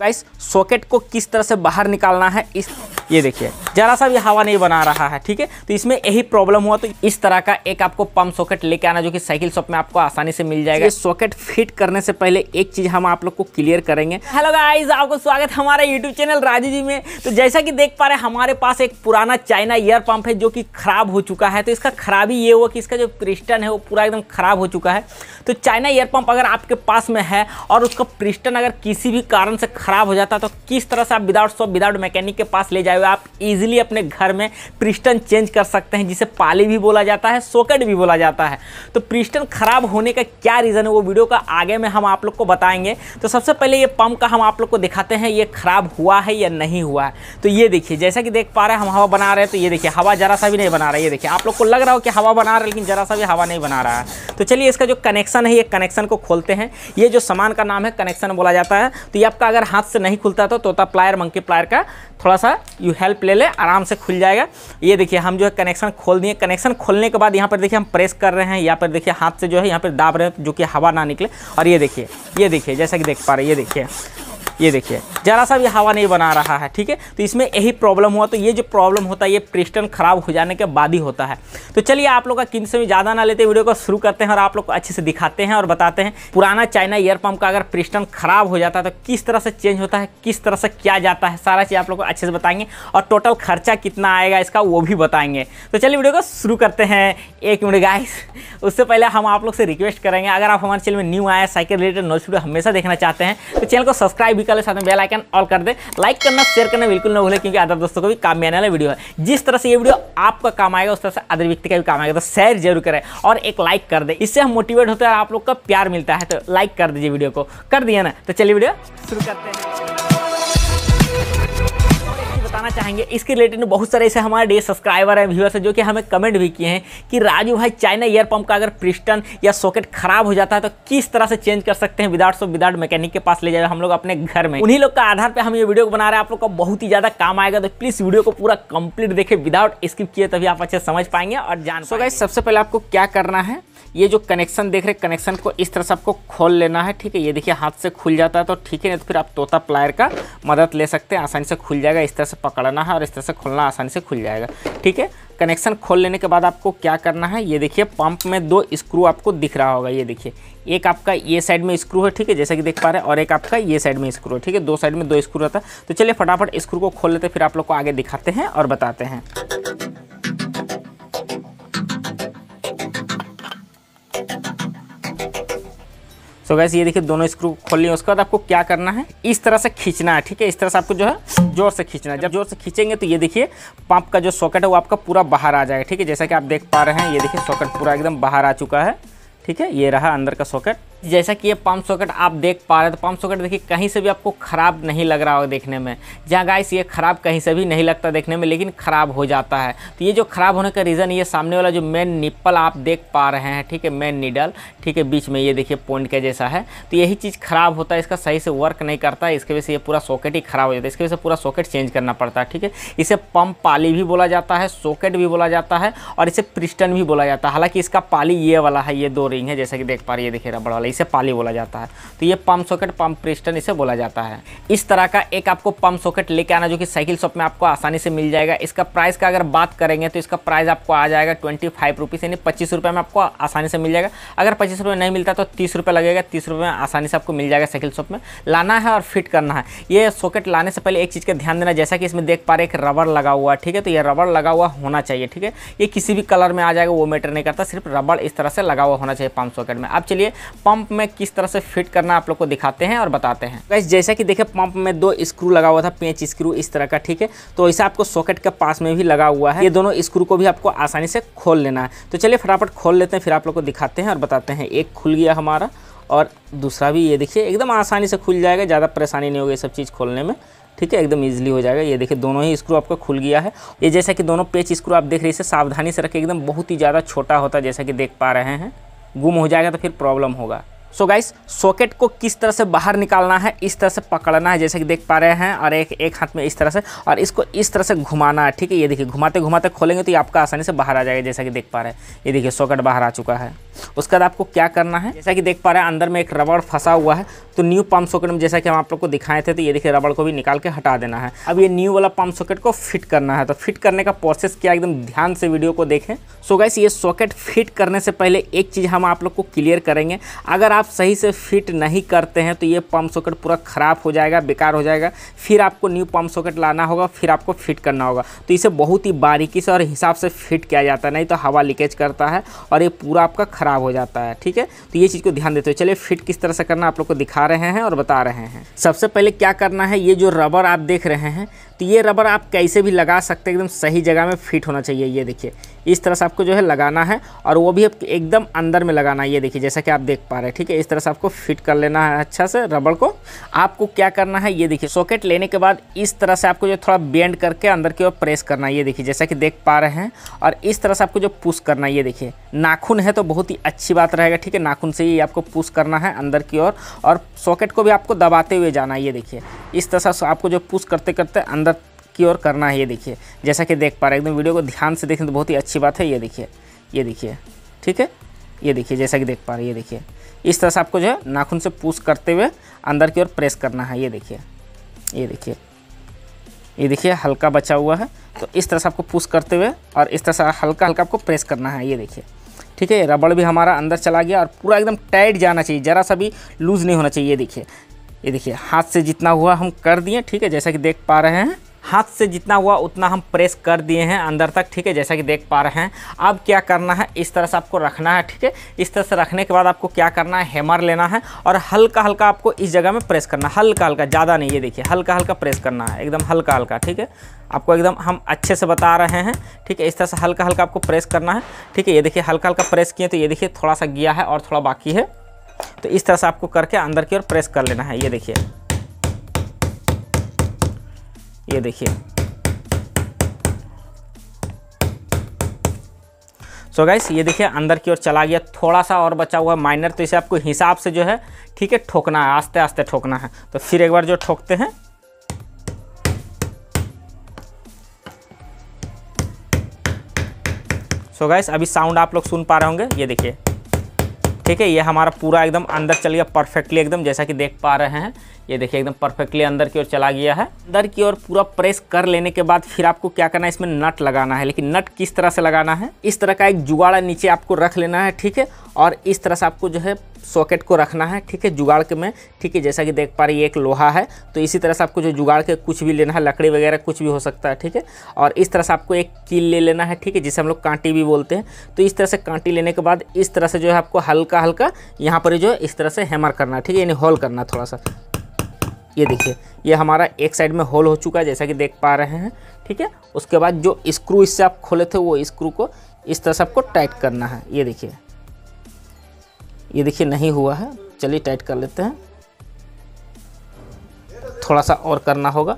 guys socket को किस तरह से बाहर निकालना है इस ये देखिए ज़रा सा भी हवा नहीं बना रहा है ठीक है तो इसमें यही प्रॉब्लम हुआ तो इस तरह का एक आपको पम्प सॉकेट लेके आना जो कि साइकिल शॉप में आपको आसानी से मिल जाएगा सॉकेट फिट करने से पहले एक चीज़ हम आप लोग को क्लियर करेंगे हेलो गाइज आपको स्वागत हमारे यूट्यूब चैनल राजू जी में तो जैसा कि देख पा रहे हमारे पास एक पुराना चाइना ईयर पंप है जो कि खराब हो चुका है तो इसका खराबी ये हुआ कि इसका जो प्रिस्टन है वो पूरा एकदम खराब हो चुका है तो चाइना ईयर पंप अगर आपके पास में है और उसका प्रिस्टन अगर किसी भी कारण से खराब हो जाता है तो किस तरह से आप विदाउट शॉप विदाउट मैकेनिक के पास ले जाए है आप इजीली अपने घर में प्रिस्टन चेंज कर सकते हैं जिसे पाली भी बोला जाता है सॉकेट भी बोला जाता है तो प्रिस्टन खराब होने का क्या रीज़न है वो वीडियो का आगे में हम आप लोग को बताएंगे तो सबसे पहले ये पंप का हम आप लोग को दिखाते हैं ये खराब हुआ है या नहीं हुआ है तो ये देखिए जैसा कि देख पा रहे हैं हम हवा बना रहे हैं तो ये देखिए हवा ज़रा सा भी नहीं बना रहा ये देखिए आप लोग को लग रहा हो कि हवा बना रहा है लेकिन ज़रा सा भी हवा नहीं बना रहा है तो चलिए इसका जो कनेक्शन है ये कनेक्शन को खोलते हैं ये जो सामान का नाम है कनेक्शन बोला जाता है तो ये आपका अगर हाथ से नहीं खुलता तो तोता प्लायर मंकी प्लायर का थोड़ा सा यू हेल्प ले ले आराम से खुल जाएगा ये देखिए हम जो है कनेक्शन खोल दिए कनेक्शन खोलने के बाद यहाँ पर देखिए हम प्रेस कर रहे हैं यहाँ पर देखिए हाथ से जो है यहाँ पर दाब रहे हैं जो कि हवा ना निकले और ये देखिए ये देखिए जैसा कि देख पा रहे ये देखिए ये देखिए ज़रा सा भी हवा नहीं बना रहा है ठीक है तो इसमें यही प्रॉब्लम हुआ तो ये जो प्रॉब्लम होता है ये प्रिस्टन ख़राब हो जाने के बाद ही होता है तो चलिए आप लोग का किन से भी ज़्यादा ना लेते वीडियो को शुरू करते हैं और आप लोग को अच्छे से दिखाते हैं और बताते हैं पुराना चाइना एयर पम्प का अगर प्रिस्टन ख़राब हो जाता है तो किस तरह से चेंज होता है किस तरह से क्या जाता है सारा चीज़ आप लोग को अच्छे से बताएंगे और टोटल खर्चा कितना आएगा इसका वो भी बताएंगे तो चलिए वीडियो को शुरू करते हैं एक मिनट गाइस उससे पहले हम आप लोग से रिक्वेस्ट करेंगे अगर आप हमारे चैनल में न्यू आए साइकिल रिलेटेड नॉलेज वीडियो हमेशा देखना चाहते हैं तो चैनल को सब्सक्राइब भी कर ले साथ में बेल आइकन आइकन ऑल कर दे लाइक करना शेयर करना बिल्कुल ना भूले क्योंकि अदर दोस्तों को भी काम में आने वाला वीडियो है जिस तरह से ये वीडियो आपका काम आएगा उस तरह से अदर व्यक्ति का भी काम आएगा तो शेयर जरूर करें और एक लाइक कर दे इससे हम मोटिवेट होते हैं आप लोग का प्यार मिलता है तो लाइक कर दीजिए वीडियो को कर दिया ना तो चलिए वीडियो शुरू करते हैं बताना चाहेंगे इसके रिलेटेड बहुत सारे ऐसे हमारे डे सब्सक्राइबर हैं व्यूअर्स हैं जो कि हमें कमेंट भी किए हैं कि राजू भाई चाइना एयर पंप का अगर प्रिस्टन या सॉकेट खराब हो जाता है तो किस तरह से चेंज कर सकते हैं विदाउट सो विदाउट मैकेनिक के पास ले जाए हम लोग अपने घर में उन्हीं लोग का आधार पर हम ये वीडियो बना रहे हैं आप लोग का बहुत ही ज़्यादा काम आएगा तो प्लीज़ वीडियो को पूरा कंप्लीट देखे विदाउट स्किप किए तभी आप अच्छे समझ पाएंगे और जान सो गाइस सबसे पहले आपको क्या करना है ये जो कनेक्शन देख रहे कनेक्शन को इस तरह से आपको खोल लेना है ठीक है ये देखिए हाथ से खुल जाता है तो ठीक है नहीं तो फिर आप तोता प्लायर का मदद ले सकते हैं आसानी से खुल जाएगा इस तरह से पकड़ना है और इस तरह से खोलना आसानी से खुल जाएगा ठीक है कनेक्शन खोल लेने के बाद आपको क्या करना है ये देखिए पंप में दो स्क्रू आपको दिख रहा होगा ये देखिए एक आपका ये साइड में स्क्रू है ठीक है जैसे कि देख पा रहे हैं और एक आपका ये साइड में स्क्रू है ठीक है दो साइड में दो स्क्रू रहता है तो चलिए फटाफट स्क्रू को खोल लेते हैं फिर आप लोग को आगे दिखाते हैं और बताते हैं सो so गैस ये देखिए दोनों स्क्रू खोल लिए उसके बाद आपको क्या करना है इस तरह से खींचना है ठीक है इस तरह से आपको जो है जोर से खींचना है जब जोर से खींचेंगे तो ये देखिए पंप का जो सॉकेट है वो आपका पूरा बाहर आ जाएगा ठीक है जैसा कि आप देख पा रहे हैं ये देखिए सॉकेट पूरा एकदम बाहर आ चुका है ठीक है ये रहा अंदर का सॉकेट जैसा कि ये पम्प सॉकेट आप देख पा रहे हैं तो पम्प सॉकेट देखिए कहीं से भी आपको ख़राब नहीं लग रहा होगा देखने में जहाँ गाइस ये ख़राब कहीं से भी नहीं लगता देखने में लेकिन ख़राब हो जाता है तो ये जो ख़राब होने का रीज़न ये सामने वाला जो मेन निप्पल आप देख पा रहे हैं ठीक है मेन निडल ठीक है बीच में ये देखिए पॉइंट का जैसा है तो यही चीज़ ख़राब होता है इसका सही से वर्क नहीं करता है इसकी वजह से ये पूरा सॉकेट ही ख़राब हो जाता है इसकी वजह से पूरा सॉकेट चेंज करना पड़ता है ठीक है इसे पम्प पाली भी बोला जाता है सॉकेट भी बोला जाता है और इसे प्रिस्टन भी बोला जाता है हालाँकि इसका पाली ये वाला है ये दो रिंग है जैसा कि देख पा रही है देखिए रबड़ वाला है इसे पाली बोला जाता है तो ये पम्प सॉकेट पम्प प्रिस्टन इसे बोला जाता है इस तरह का एक आपको पम्प सॉकेट लेके आना जो कि साइकिल शॉप में आपको आसानी से मिल जाएगा इसका प्राइस का अगर बात करेंगे तो इसका प्राइस आपको आ जाएगा ट्वेंटी फाइव रुपीज़ यानी पच्चीस रुपये में आपको आसानी से मिल जाएगा अगर पच्चीस रुपये नहीं मिलता तो तीस रुपये लगेगा तीस रुपये में आसानी से आपको मिल जाएगा साइकिल शॉप में लाना है और फिट करना है ये सॉकेट लाने से पहले एक चीज़ का ध्यान देना जैसा कि इसमें देख पा रहे एक रबड़ लगा हुआ है ठीक है तो ये रबड़ लगा हुआ होना चाहिए ठीक है ये किसी भी कलर में आ जाएगा वो मैटर नहीं करता सिर्फ रबड़ इस तरह से लगा हुआ होना चाहिए पम्प सॉकेट में अब चलिए पम्प पंप में किस तरह से फिट करना आप लोग को दिखाते हैं और बताते हैं गैस जैसा कि देखिए पंप में दो स्क्रू लगा हुआ था पेंच स्क्रू इस तरह का ठीक है तो ऐसा आपको सॉकेट के पास में भी लगा हुआ है ये दोनों स्क्रू को भी आपको आसानी से खोल लेना है तो चलिए फटाफट खोल लेते हैं फिर आप लोग को दिखाते हैं और बताते हैं एक खुल गया हमारा और दूसरा भी ये देखिए एकदम आसानी से खुल जाएगा ज़्यादा परेशानी नहीं होगी ये सब चीज़ खोलने में ठीक है एकदम ईजिली हो जाएगा ये देखिए दोनों ही स्क्रू आपका खुल गया है ये जैसा कि दोनों पेच स्क्रू आप देख रहे हैं इसे सावधानी से रखें एकदम बहुत ही ज़्यादा छोटा होता है जैसा कि देख पा रहे हैं गुम हो जाएगा तो फिर प्रॉब्लम होगा सो गाइस सॉकेट को किस तरह से बाहर निकालना है इस तरह से पकड़ना है जैसे कि देख पा रहे हैं और एक एक हाथ में इस तरह से और इसको इस तरह से घुमाना है ठीक है ये देखिए घुमाते घुमाते खोलेंगे तो ये आपका आसानी से बाहर आ जाएगा जैसा कि देख पा रहे हैं ये देखिए सॉकेट बाहर आ चुका है उसके बाद आपको क्या करना है जैसा कि देख पा रहे हैं अंदर में एक रबड़ फंसा हुआ है तो न्यू पम्प सॉकेट में जैसा कि हम आप लोग को दिखाए थे तो ये देखिए रबड़ को भी निकाल के हटा देना है अब ये न्यू वाला पम्प सॉकेट को फिट करना है तो फिट करने का प्रोसेस क्या एकदम ध्यान से वीडियो को देखें सो गैस ये सॉकेट फिट करने से पहले एक चीज़ हम आप लोग को क्लियर करेंगे अगर आप सही से फिट नहीं करते हैं तो ये पम्प सॉकेट पूरा ख़राब हो जाएगा बेकार हो जाएगा फिर आपको न्यू पम्प सॉकेट लाना होगा फिर आपको फिट करना होगा तो इसे बहुत ही बारीकी से और हिसाब से फिट किया जाता है नहीं तो हवा लीकेज करता है और ये पूरा आपका खराब ख़राब हो जाता है ठीक है तो ये चीज़ को ध्यान देते हुए चलिए फिट किस तरह से करना आप लोग को दिखा रहे हैं और बता रहे हैं सबसे पहले क्या करना है ये जो रबर आप देख रहे हैं तो ये रबर आप कैसे भी लगा सकते हैं एकदम सही जगह में फिट होना चाहिए ये देखिए इस तरह से आपको जो है लगाना है और वो भी आपको एकदम अंदर में लगाना है ये देखिए जैसा कि आप देख पा रहे हैं ठीक है इस तरह से आपको फिट कर लेना है अच्छा से रबड़ को आपको क्या करना है ये देखिए सॉकेट लेने के बाद इस तरह से आपको जो थोड़ा बेंड करके अंदर की ओर प्रेस करना है ये देखिए जैसा कि देख पा रहे हैं और इस तरह से आपको जो पुश करना है ये देखिए नाखून है तो बहुत ही अच्छी बात रहेगा ठीक है नाखून से ही आपको पुश करना है अंदर की ओर और सॉकेट को भी आपको दबाते हुए जाना है ये देखिए इस तरह से आपको जो पुश करते करते अंदर की ओर करना है ये देखिए जैसा कि देख पा रहे हैं एकदम वीडियो को ध्यान से देखें तो बहुत ही अच्छी बात है ये देखिए ये देखिए ठीक है ये देखिए जैसा कि देख पा रहे हैं ये देखिए इस तरह से आपको जो है नाखून से पुश करते हुए अंदर की ओर प्रेस करना है ये देखिए ये देखिए ये देखिए हल्का बचा हुआ है तो इस तरह से आपको पुश करते हुए और इस तरह से हल्का हल्का आपको प्रेस करना है ये देखिए ठीक है रबड़ भी हमारा अंदर चला गया और पूरा एकदम टाइट जाना चाहिए ज़रा सा भी लूज़ नहीं होना चाहिए ये देखिए ये देखिए हाथ से जितना हुआ हम कर दिए ठीक है जैसा कि देख पा रहे हैं हाथ से जितना हुआ उतना हम प्रेस कर दिए हैं अंदर तक ठीक है जैसा कि देख पा रहे हैं अब क्या करना है इस तरह से आपको रखना है ठीक है इस तरह से रखने के बाद आपको क्या करना है हेमर लेना है और हल्का हल्का आपको इस जगह में प्रेस करना है हल्का हल्का ज़्यादा नहीं ये देखिए हल्का हल्का प्रेस करना है एकदम हल्का हल्का ठीक है आपको एकदम हम अच्छे से बता रहे हैं ठीक है इस तरह से हल्का हल्का आपको प्रेस करना है ठीक है ये देखिए हल्का हल्का प्रेस किए तो ये देखिए थोड़ा सा गया है और थोड़ा बाकी है तो इस तरह से आपको करके अंदर की ओर प्रेस कर लेना है ये देखिए ये देखिए सो गाइस ये देखिए अंदर की ओर चला गया थोड़ा सा और बचा हुआ है माइनर तो इसे आपको हिसाब से जो है ठीक है ठोकना है आस्ते आस्ते ठोकना है तो फिर एक बार जो ठोकते हैं सो so गाइस अभी साउंड आप लोग सुन पा रहे होंगे ये देखिए ठीक है ये हमारा पूरा एकदम अंदर चल गया परफेक्टली एकदम जैसा कि देख पा रहे हैं ये देखिए एकदम परफेक्टली अंदर की ओर चला गया है अंदर की ओर पूरा प्रेस कर लेने के बाद फिर आपको क्या करना है इसमें नट लगाना है लेकिन नट किस तरह से लगाना है इस तरह का एक जुगाड़ा नीचे आपको रख लेना है ठीक है और इस तरह से आपको जो है सॉकेट को रखना है ठीक है जुगाड़ के में ठीक है जैसा कि देख पा रही है एक लोहा है तो इसी तरह से आपको जो जुगाड़ के कुछ भी लेना है लकड़ी वगैरह कुछ भी हो सकता है ठीक है और इस तरह से आपको एक कील ले लेना है ठीक है जिसे हम लोग कांटी भी बोलते हैं तो इस तरह से कांटी लेने के बाद इस तरह से जो है आपको हल्का हल्का यहाँ पर जो है इस तरह से हैमर करना है ठीक है यानी होल करना थोड़ा सा ये देखिए ये हमारा एक साइड में होल हो चुका है जैसा कि देख पा रहे हैं ठीक है उसके बाद जो स्क्रू इससे आप खोले थे वो स्क्रू को इस तरह से आपको टाइट करना है ये देखिए ये देखिए नहीं हुआ है चलिए टाइट कर लेते हैं थोड़ा सा और करना होगा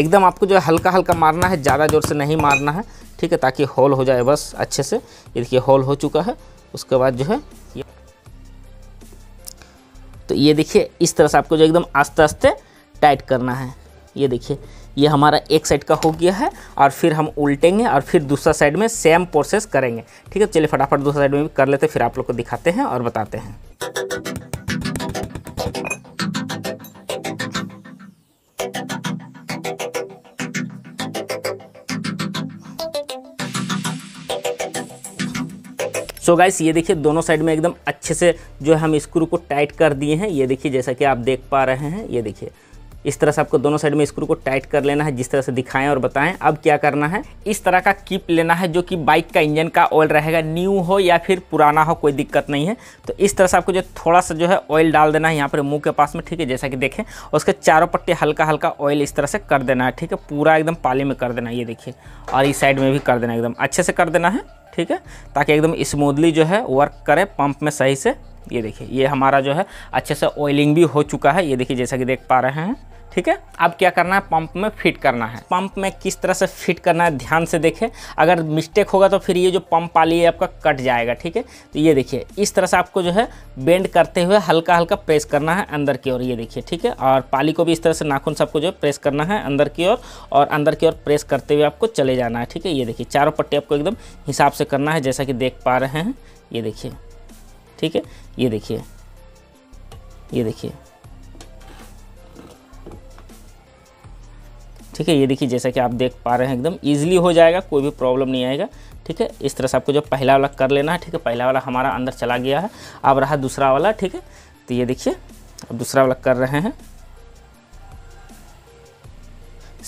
एकदम आपको जो है हल्का हल्का मारना है ज़्यादा ज़ोर से नहीं मारना है ठीक है ताकि होल हो जाए बस अच्छे से ये देखिए होल हो चुका है उसके बाद जो है तो ये देखिए इस तरह से आपको जो एकदम आस्ते आस्ते टाइट करना है ये देखिए ये हमारा एक साइड का हो गया है और फिर हम उल्टेंगे और फिर दूसरा साइड में सेम प्रोसेस करेंगे ठीक है चलिए फटाफट दूसरा साइड में भी कर लेते हैं फिर आप लोग को दिखाते हैं और बताते हैं सो so गाइस ये देखिए दोनों साइड में एकदम अच्छे से जो है हम स्क्रू को टाइट कर दिए हैं ये देखिए जैसा कि आप देख पा रहे हैं ये देखिए इस तरह से आपको दोनों साइड में स्क्रू को टाइट कर लेना है जिस तरह से दिखाएं और बताएं अब क्या करना है इस तरह का किप लेना है जो कि बाइक का इंजन का ऑयल रहेगा न्यू हो या फिर पुराना हो कोई दिक्कत नहीं है तो इस तरह से आपको जो थोड़ा सा जो है ऑयल डाल देना है यहाँ पर मुँह के पास में ठीक है जैसा कि देखें उसके चारों पट्टे हल्का हल्का ऑयल इस तरह से कर देना है ठीक है पूरा एकदम पाली में कर देना है ये देखिए और इस साइड में भी कर देना एकदम अच्छे से कर देना है ठीक है ताकि एकदम स्मूथली जो है वर्क करे पंप में सही से ये देखिए ये हमारा जो है अच्छे से ऑयलिंग भी हो चुका है ये देखिए जैसा कि देख पा रहे हैं ठीक है अब क्या करना है पंप में फिट करना है पंप में किस तरह से फिट करना है ध्यान से देखें अगर मिस्टेक होगा तो फिर ये जो पंप वाली है आपका कट जाएगा ठीक है तो ये देखिए इस तरह से आपको जो है बेंड करते हुए हल्का हल्का प्रेस करना है अंदर की ओर ये देखिए ठीक है और पाली को भी इस तरह से नाखून सबको जो है प्रेस करना है अंदर की ओर और अंदर की ओर प्रेस करते हुए आपको चले जाना है ठीक है ये देखिए चारों पट्टी आपको एकदम हिसाब से करना है जैसा कि देख पा रहे हैं ये देखिए ठीक है ये देखिए ये देखिए ठीक है ये देखिए जैसा कि आप देख पा रहे हैं एकदम ईजिली हो जाएगा कोई भी प्रॉब्लम नहीं आएगा ठीक है इस तरह से आपको जो पहला वाला कर लेना है ठीक है पहला वाला हमारा अंदर चला गया है अब रहा दूसरा वाला ठीक है तो ये देखिए अब दूसरा वाला कर रहे हैं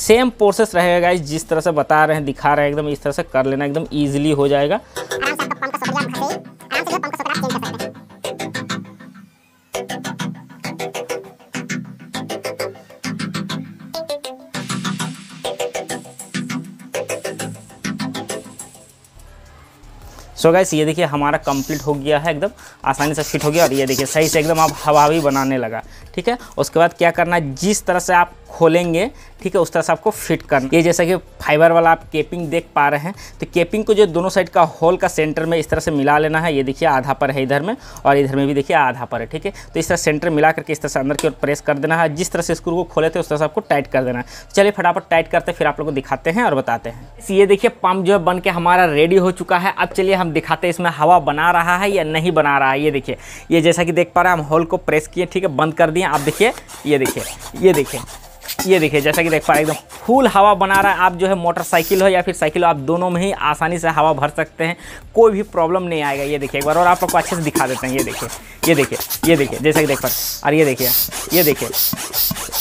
सेम प्रोसेस रहेगा गाइज जिस तरह से बता रहे हैं दिखा रहे हैं एकदम इस तरह से कर लेना एकदम ईजिली हो जाएगा सो गैस ये देखिए हमारा कंप्लीट हो गया है एकदम आसानी से फिट हो गया और ये देखिए सही से एकदम आप हवा भी बनाने लगा ठीक है उसके बाद क्या करना है जिस तरह से आप खोलेंगे ठीक है उस तरह से आपको फिट करना ये जैसा कि फाइबर वाला आप केपिंग देख पा रहे हैं तो केपिंग को जो दोनों साइड का होल का सेंटर में इस तरह से मिला लेना है ये देखिए आधा पर है इधर में और इधर में भी देखिए आधा पर है ठीक है तो इस तरह सेंटर मिला करके इस तरह से अंदर की ओर प्रेस कर देना है जिस तरह से स्क्रू को खोले थे उस तरह से आपको टाइट कर देना है चलिए फटाफट टाइट करते फिर आप लोग को दिखाते हैं और बताते हैं ये देखिए पंप जो है बन के हमारा रेडी हो चुका है अब चलिए हम दिखाते हैं इसमें हवा बना रहा है या नहीं बना रहा है ये देखिए ये जैसा कि देख पा रहे हैं हम होल को प्रेस किए ठीक है बंद कर दिए आप देखिए ये देखिए ये देखिए ये देखिए जैसा कि देख पा रहे एकदम फुल हवा बना रहा है आप जो है मोटरसाइकिल हो या फिर साइकिल हो आप दोनों में ही आसानी से हवा भर सकते हैं कोई भी प्रॉब्लम नहीं आएगा ये देखिए एक बार और आप लोग अच्छे से दिखा देते हैं ये देखिए ये देखिए ये देखिए जैसा कि देख पा रहे और ये देखिए ये देखिए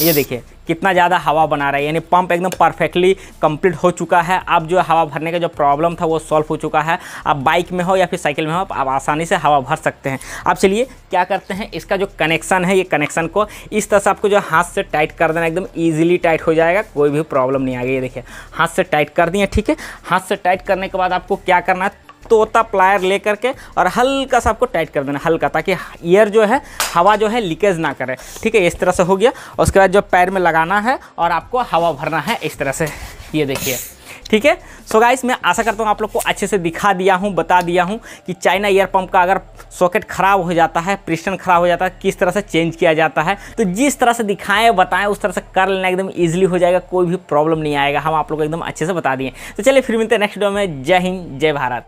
ये देखिए कितना ज़्यादा हवा बना रहा है यानी पंप एकदम परफेक्टली कंप्लीट हो चुका है अब जो हवा भरने का जो प्रॉब्लम था वो सॉल्व हो चुका है आप बाइक में हो या फिर साइकिल में हो आप आसानी से हवा भर सकते हैं अब चलिए क्या करते हैं इसका जो कनेक्शन है ये कनेक्शन को इस तरह से आपको जो हाथ से टाइट कर देना एकदम ईजिली टाइट हो जाएगा कोई भी प्रॉब्लम नहीं आ गई ये देखिए हाथ से टाइट कर दिए ठीक है हाथ से टाइट करने के बाद आपको क्या करना है तोता प्लायर ले करके और हल्का सा आपको टाइट कर देना हल्का ताकि ईयर जो है हवा जो है लीकेज ना करे ठीक है इस तरह से हो गया उसके बाद जो पैर में लगाना है और आपको हवा भरना है इस तरह से ये देखिए ठीक है सो गाइस मैं आशा करता हूँ आप लोग को अच्छे से दिखा दिया हूँ बता दिया हूँ कि चाइना ईयर पंप का अगर सॉकेट ख़राब हो जाता है प्रिस्टन ख़राब हो जाता है किस तरह से चेंज किया जाता है तो जिस तरह से दिखाएं बताएं उस तरह से कर लेना एकदम ईजिली हो जाएगा कोई भी प्रॉब्लम नहीं आएगा हम आप लोग को एकदम अच्छे से बता दिए तो चलिए फिर मिलते हैं नेक्स्ट वीडियो में जय हिंद जय भारत